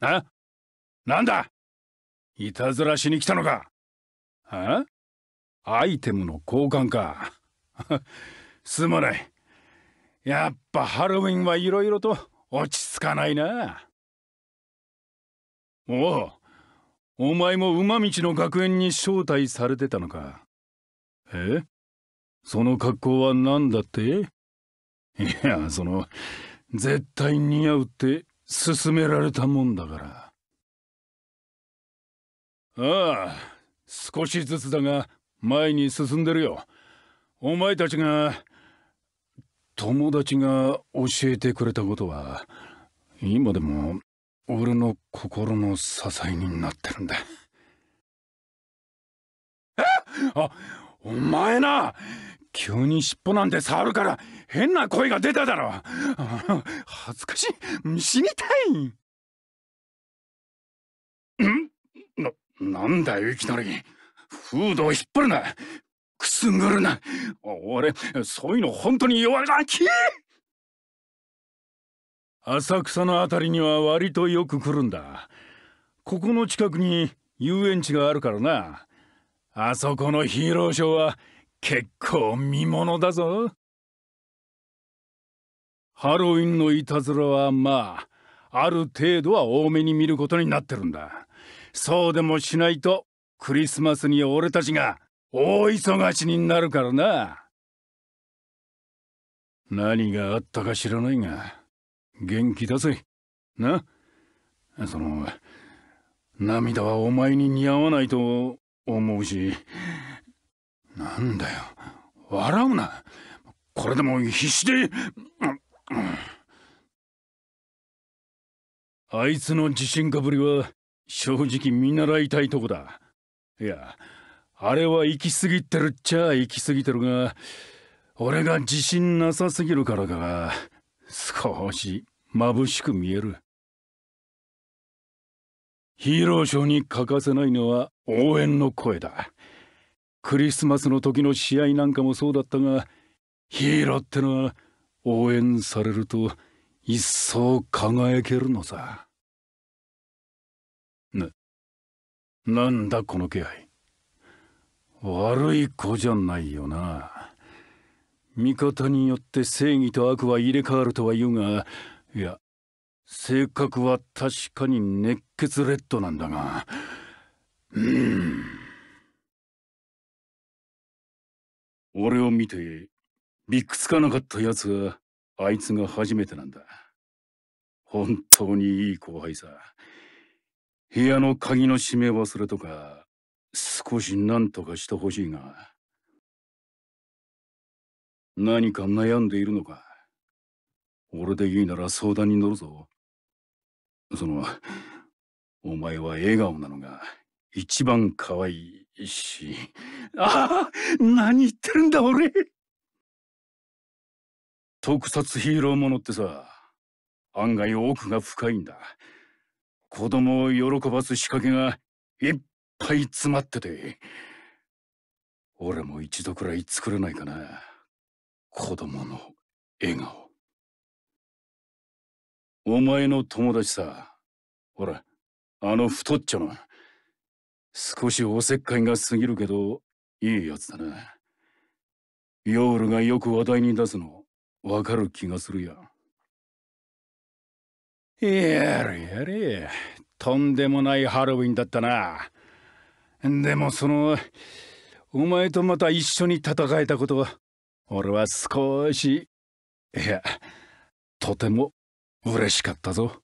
あなんだいたずらしに来たのかあアイテムの交換か。すまない。やっぱハロウィンはいろいろと落ち着かないな。おお、お前も馬道の学園に招待されてたのか。えその格好は何だっていや、その、絶対似合うって勧められたもんだからああ少しずつだが前に進んでるよお前たちが友達が教えてくれたことは今でも俺の心の支えになってるんだえあお前な急に尻尾なんて触るから変な声が出ただろ恥ずかしい死にたいんな、なんだよいきなりフードを引っ張るなくすぐるな俺そういうの本当に弱がき浅草の辺りには割とよく来るんだここの近くに遊園地があるからなあそこのヒーローショーは結構見物だぞ。ハロウィンのいたずらはまあ、ある程度は多めに見ることになってるんだ。そうでもしないと、クリスマスに俺たちが大忙しになるからな。何があったか知らないが、元気だぜ。なその、涙はお前に似合わないと思うし。なんだよ笑うなこれでも必死で、あいつの自信かぶりは正直見習いたいとこだいやあれは行き過ぎてるっちゃ行き過ぎてるが俺が自信なさすぎるからか少し眩しく見えるヒーローショーに欠かせないのは応援の声だクリスマスの時の試合なんかもそうだったがヒーローってのは応援されると一層輝けるのさななんだこの気配悪い子じゃないよな味方によって正義と悪は入れ替わるとは言うがいや性格は確かに熱血レッドなんだがうん俺を見て、びっくつかなかった奴は、あいつが初めてなんだ。本当にいい後輩さ。部屋の鍵の閉め忘れとか、少し何とかしてほしいが。何か悩んでいるのか俺でいいなら相談に乗るぞ。その、お前は笑顔なのが一番可愛い。し。ああ、何言ってるんだ俺。特撮ヒーローものってさ、案外奥が深いんだ。子供を喜ばす仕掛けがいっぱい詰まってて。俺も一度くらい作れないかな。子供の笑顔。お前の友達さ、ほら、あの太っちょの。少しおせっかいが過ぎるけど、いいやつだな。ヨールがよく話題に出すの、わかる気がするや。やれやれ、とんでもないハロウィンだったな。でもその、お前とまた一緒に戦えたこと、は、俺は少し、いや、とても嬉しかったぞ。